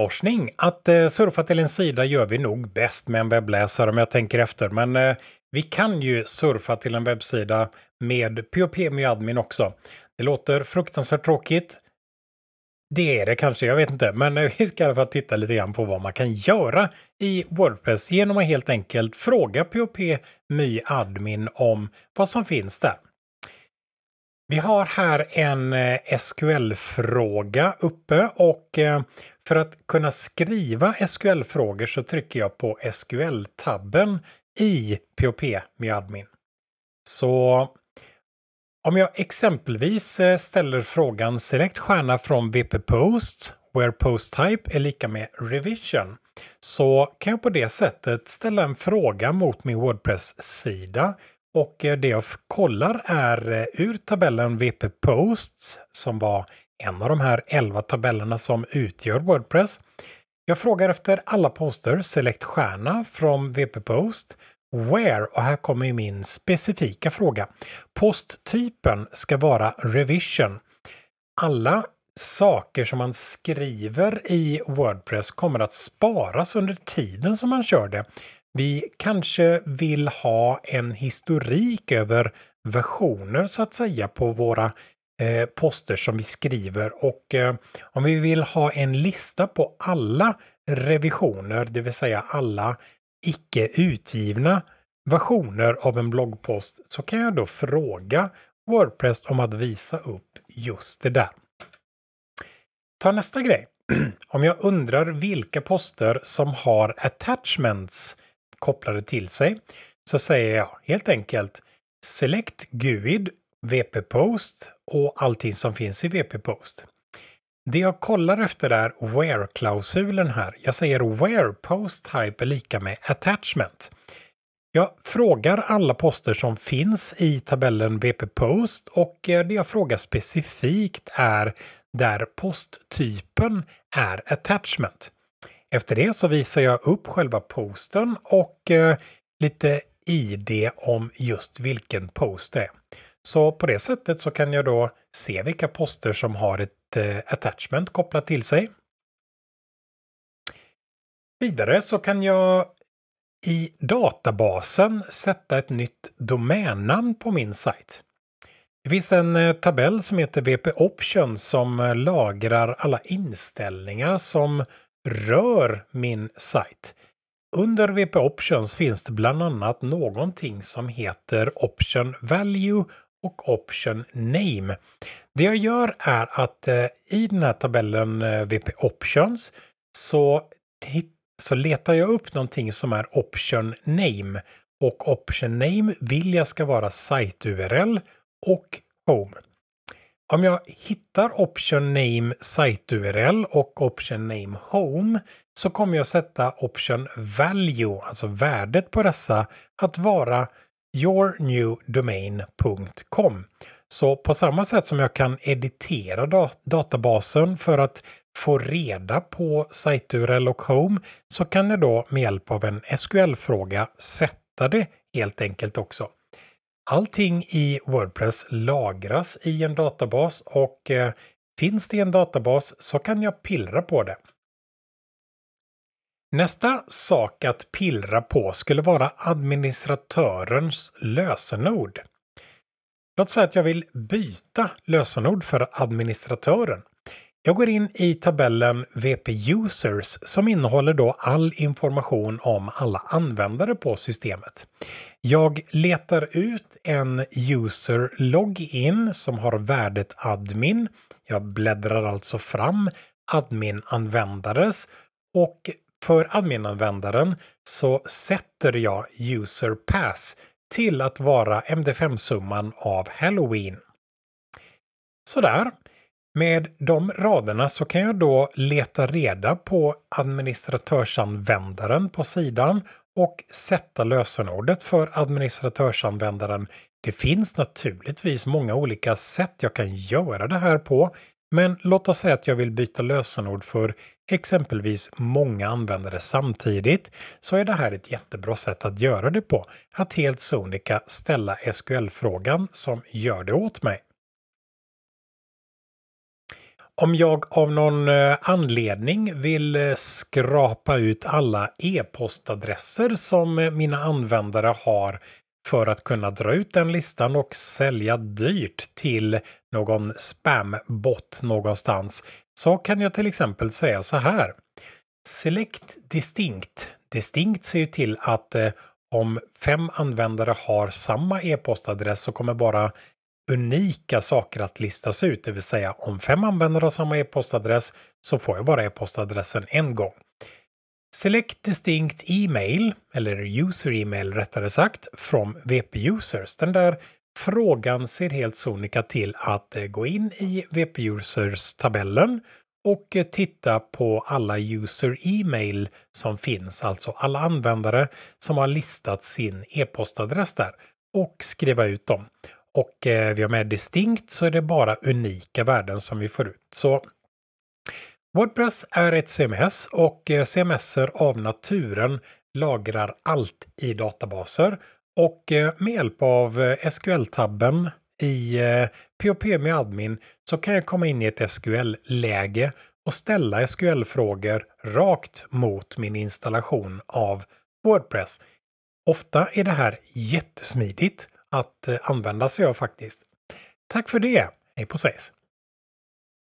utforskning. Att eh, surfa till en sida gör vi nog bäst med en webbläsare om jag tänker efter. Men eh, vi kan ju surfa till en webbsida med POP med admin också. Det låter fruktansvärt tråkigt. Det är det kanske, jag vet inte. Men eh, vi ska i titta lite grann på vad man kan göra i Wordpress genom att helt enkelt fråga POP My Admin om vad som finns där. Vi har här en eh, SQL-fråga uppe och eh, för att kunna skriva SQL-frågor så trycker jag på SQL-tabben i POP Admin. Så om jag exempelvis eh, ställer frågan Select stjärna från VP Post, where post type är lika med revision, så kan jag på det sättet ställa en fråga mot min Wordpress-sida och eh, det jag kollar är eh, ur tabellen VP Posts som var en av de här 11 tabellerna som utgör Wordpress. Jag frågar efter alla poster, select stjärna från VP Post, where och här kommer min specifika fråga. Posttypen ska vara revision. Alla saker som man skriver i Wordpress kommer att sparas under tiden som man kör det. Vi kanske vill ha en historik över versioner så att säga på våra Eh, poster som vi skriver och eh, om vi vill ha en lista på alla revisioner, det vill säga alla icke utgivna versioner av en bloggpost så kan jag då fråga Wordpress om att visa upp just det där. Ta nästa grej. Om jag undrar vilka poster som har attachments kopplade till sig så säger jag helt enkelt Select GUID VP Post och allting som finns i VP Post. Det jag kollar efter är where-klausulen här. Jag säger where post type är lika med attachment. Jag frågar alla poster som finns i tabellen VP Post och eh, det jag frågar specifikt är där posttypen är attachment. Efter det så visar jag upp själva posten och eh, lite ID om just vilken post det är. Så på det sättet så kan jag då se vilka poster som har ett eh, attachment kopplat till sig. Vidare så kan jag i databasen sätta ett nytt domännamn på min sajt. Det finns en eh, tabell som heter VP Options som eh, lagrar alla inställningar som rör min sajt. Under VP Options finns det bland annat någonting som heter Option Value och option name. Det jag gör är att eh, i den här tabellen eh, VP options så, så letar jag upp någonting som är option name och option name vill jag ska vara site-URL och home. Om jag hittar option name site-URL och option name home så kommer jag sätta option value, alltså värdet på dessa, att vara yournewdomain.com. Så på samma sätt som jag kan editera databasen för att få reda på sajturl och home så kan jag då med hjälp av en SQL-fråga sätta det helt enkelt också. Allting i Wordpress lagras i en databas och eh, finns det en databas så kan jag pillra på det. Nästa sak att pillra på skulle vara administratörens lösenord. Låt säga att jag vill byta lösenord för administratören. Jag går in i tabellen VP Users som innehåller då all information om alla användare på systemet. Jag letar ut en user login som har värdet admin. Jag bläddrar alltså fram admin användares och för adminanvändaren så sätter jag user pass till att vara MD5-summan av Halloween. Sådär. Med de raderna så kan jag då leta reda på administratörsanvändaren på sidan och sätta lösenordet för administratörsanvändaren. Det finns naturligtvis många olika sätt jag kan göra det här på, men låt oss säga att jag vill byta lösenord för exempelvis många användare samtidigt, så är det här ett jättebra sätt att göra det på. Att helt sonika ställa SQL-frågan som gör det åt mig. Om jag av någon eh, anledning vill eh, skrapa ut alla e-postadresser som eh, mina användare har för att kunna dra ut den listan och sälja dyrt till någon spambot någonstans så kan jag till exempel säga så här. Select distinct. Distinct ser till att eh, om fem användare har samma e-postadress så kommer bara unika saker att listas ut, det vill säga om fem användare har samma e-postadress så får jag bara e-postadressen en gång. Select distinct e-mail, eller user e-mail rättare sagt, från VP users. Den där frågan ser helt sonika till att eh, gå in i VP-users-tabellen och eh, titta på alla user e-mail som finns, alltså alla användare som har listat sin e-postadress där och skriva ut dem. Och eh, vi har med distinkt så är det bara unika värden som vi får ut. Så Wordpress är ett CMS och CMSer av naturen lagrar allt i databaser och eh, med hjälp av eh, SQL-tabben i POP eh, med admin så kan jag komma in i ett SQL-läge och ställa SQL-frågor rakt mot min installation av Wordpress. Ofta är det här jättesmidigt att använda sig av faktiskt. Tack för det! Hej på ses!